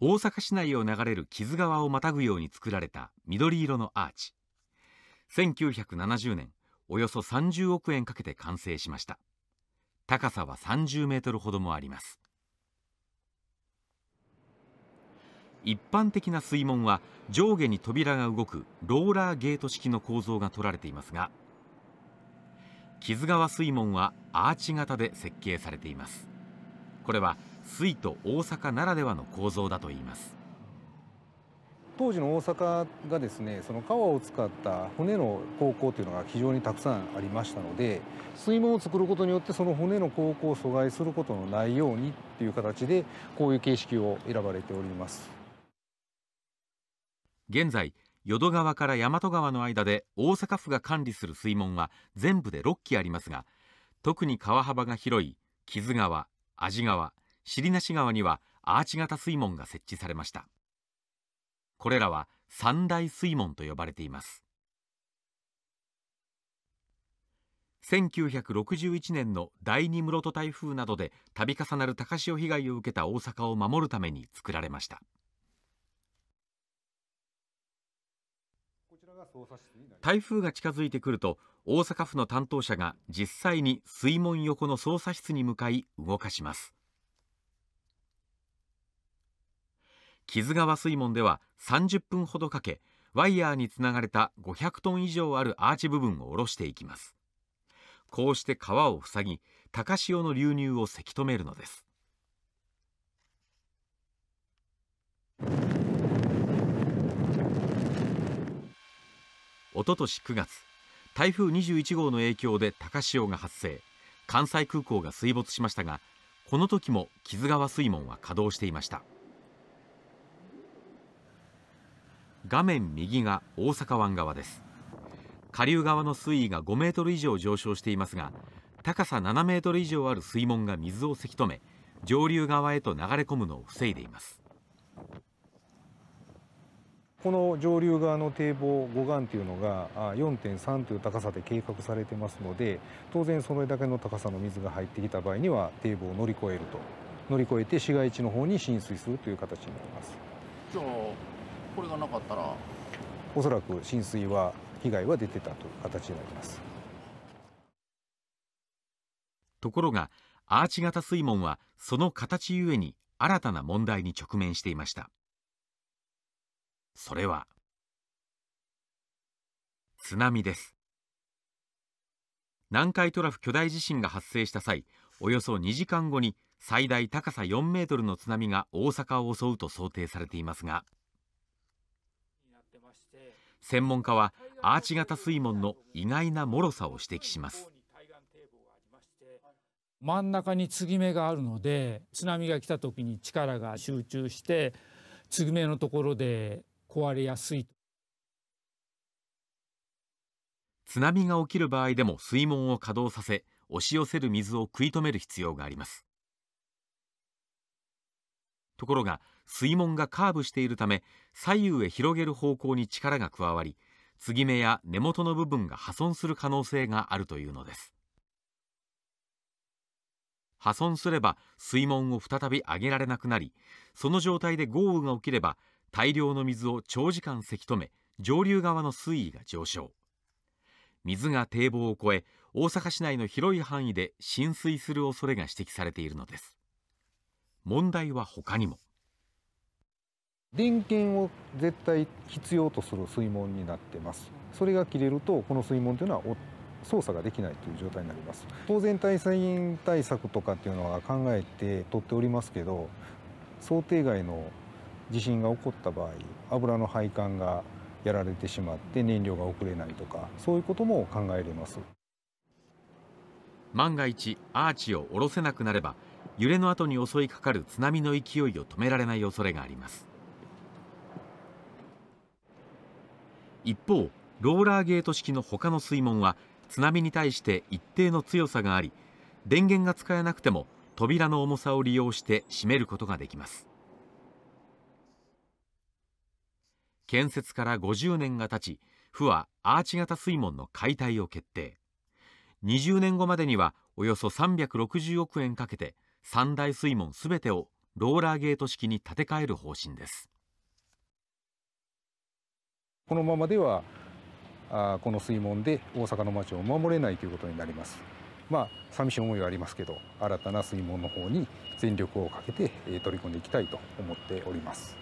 大阪市内を流れる木津川をまたぐように作られた緑色のアーチ1970年およそ30億円かけて完成しました高さは30メートルほどもあります一般的な水門は上下に扉が動くローラーゲート式の構造が取られていますが木津川水門はアーチ型で設計されていますこれは水と大阪ならではの構造だといいます当時の大阪がですねその川を使った骨の航行というのが非常にたくさんありましたので水門を作ることによってその骨の航行を阻害することのないようにっていう形でこういう形式を選ばれております現在淀川から大和川の間で大阪府が管理する水門は全部で6基ありますが特に川幅が広い木津川、安治川、尻無川にはアーチ型水門が設置されましたこれらは三大水門と呼ばれています1961年の第二室戸台風などで度重なる高潮被害を受けた大阪を守るために作られましたこちらが操作台風が近づいてくると大阪府の担当者が実際に水門横の操作室に向かい動かします木津川水門では30分ほどかけワイヤーにつながれた500トン以上あるアーチ部分を下ろしていきますこうして川を塞ぎ高潮の流入をせき止めるのです一昨年し9月台風21号の影響で高潮が発生関西空港が水没しましたがこの時も木津川水門は稼働していました画面右が大阪湾側です下流側の水位が5メートル以上上昇していますが高さ7メートル以上ある水門が水をせき止め上流側へと流れ込むのを防いでいますこの上流側の堤防護岸というのが4.3という高さで計画されてますので当然それだけの高さの水が入ってきた場合には堤防を乗り越えると乗り越えて市街地の方に浸水するという形になります。これがなかったらおそらく浸水は被害は出てたという形になりますところがアーチ型水門はその形ゆえに新たな問題に直面していましたそれは津波です南海トラフ巨大地震が発生した際およそ2時間後に最大高さ4メートルの津波が大阪を襲うと想定されていますが専門家はアーチ型水門の意外な脆さを指摘します真ん中に継ぎ目があるので津波が来た時に力が集中して継ぎ目のところで壊れやすい津波が起きる場合でも水門を稼働させ押し寄せる水を食い止める必要がありますところが水門がカーブしているため左右へ広げる方向に力が加わり継ぎ目や根元の部分が破損する可能性があるというのです破損すれば水門を再び上げられなくなりその状態で豪雨が起きれば大量の水を長時間せき止め上流側の水位が上昇水が堤防を越え大阪市内の広い範囲で浸水する恐れが指摘されているのです問題は他にも電源を絶対必要とする水門になってますそれが切れるとこの水門というのは操作ができないという状態になります当然対災対策とかっていうのは考えて取っておりますけど想定外の地震が起こった場合油の配管がやられてしまって燃料が送れないとかそういうことも考えれます万が一アーチを下ろせなくなれば揺れの後に襲いかかる津波の勢いを止められない恐れがあります一方ローラーゲート式の他の水門は津波に対して一定の強さがあり電源が使えなくても扉の重さを利用して閉めることができます建設から50年が経ち府はアーチ型水門の解体を決定20年後までにはおよそ360億円かけて三大水門すべてをローラーゲート式に建て替える方針ですこのままではあこの水門で大阪の街を守れないということになりますまあ寂しい思いはありますけど新たな水門の方に全力をかけて取り組んでいきたいと思っております